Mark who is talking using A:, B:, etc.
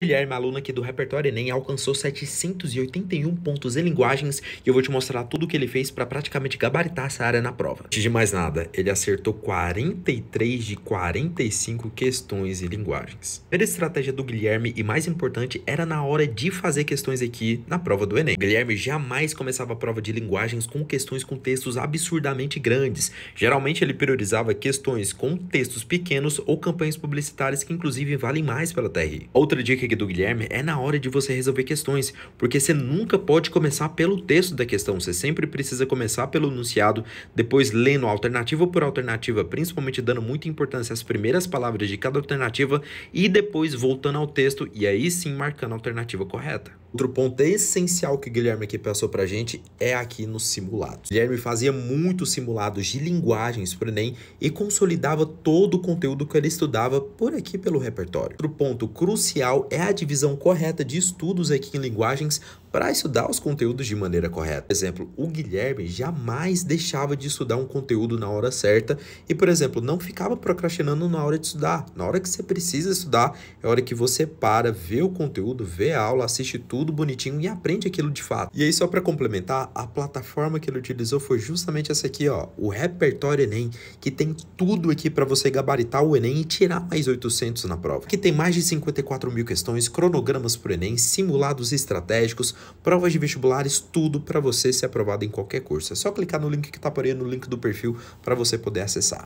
A: Guilherme, aluna aqui do Repertório Enem, alcançou 781 pontos em linguagens e eu vou te mostrar tudo o que ele fez para praticamente gabaritar essa área na prova. Antes de mais nada, ele acertou 43 de 45 questões em linguagens. A estratégia do Guilherme e mais importante era na hora de fazer questões aqui na prova do Enem. O Guilherme jamais começava a prova de linguagens com questões com textos absurdamente grandes. Geralmente ele priorizava questões com textos pequenos ou campanhas publicitárias que inclusive valem mais pela TRI. Outra dica do Guilherme é na hora de você resolver questões, porque você nunca pode começar pelo texto da questão, você sempre precisa começar pelo enunciado, depois lendo alternativa por alternativa, principalmente dando muita importância às primeiras palavras de cada alternativa e depois voltando ao texto e aí sim marcando a alternativa correta. Outro ponto essencial que o Guilherme aqui passou pra gente é aqui nos simulados. Guilherme fazia muitos simulados de linguagens pro Enem e consolidava todo o conteúdo que ele estudava por aqui pelo repertório. Outro ponto crucial é a divisão correta de estudos aqui em linguagens para estudar os conteúdos de maneira correta. Por exemplo, o Guilherme jamais deixava de estudar um conteúdo na hora certa e, por exemplo, não ficava procrastinando na hora de estudar. Na hora que você precisa estudar, é a hora que você para, vê o conteúdo, vê a aula, assiste tudo tudo bonitinho e aprende aquilo de fato. E aí, só para complementar, a plataforma que ele utilizou foi justamente essa aqui, ó, o Repertório Enem, que tem tudo aqui para você gabaritar o Enem e tirar mais 800 na prova. Que tem mais de 54 mil questões, cronogramas para o Enem, simulados estratégicos, provas de vestibulares, tudo para você ser aprovado em qualquer curso. É só clicar no link que está aparecendo no link do perfil para você poder acessar.